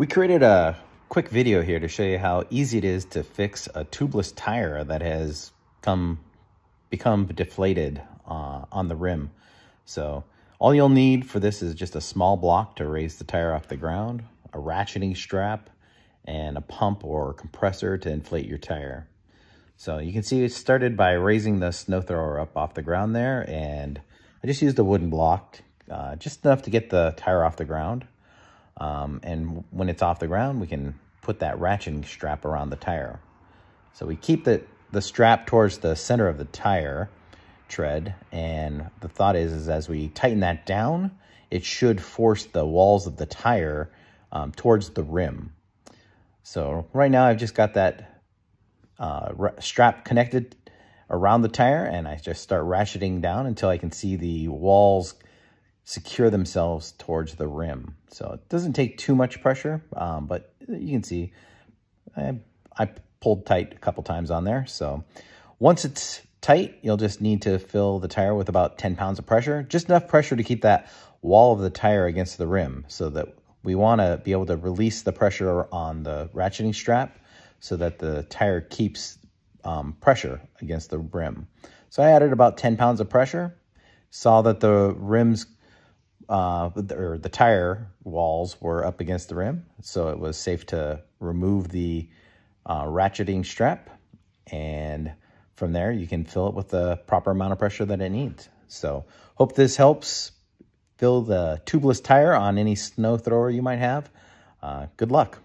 We created a quick video here to show you how easy it is to fix a tubeless tire that has come become deflated uh, on the rim. So all you'll need for this is just a small block to raise the tire off the ground, a ratcheting strap, and a pump or compressor to inflate your tire. So you can see it started by raising the snow thrower up off the ground there, and I just used a wooden block, uh, just enough to get the tire off the ground. Um, and when it's off the ground, we can put that ratcheting strap around the tire. So we keep the, the strap towards the center of the tire tread. And the thought is, is as we tighten that down, it should force the walls of the tire um, towards the rim. So right now I've just got that uh, strap connected around the tire and I just start ratcheting down until I can see the walls secure themselves towards the rim. So it doesn't take too much pressure, um, but you can see I, I pulled tight a couple times on there. So once it's tight, you'll just need to fill the tire with about 10 pounds of pressure, just enough pressure to keep that wall of the tire against the rim so that we want to be able to release the pressure on the ratcheting strap so that the tire keeps um, pressure against the rim. So I added about 10 pounds of pressure, saw that the rims uh, or the tire walls were up against the rim, so it was safe to remove the uh, ratcheting strap. And from there, you can fill it with the proper amount of pressure that it needs. So hope this helps fill the tubeless tire on any snow thrower you might have. Uh, good luck.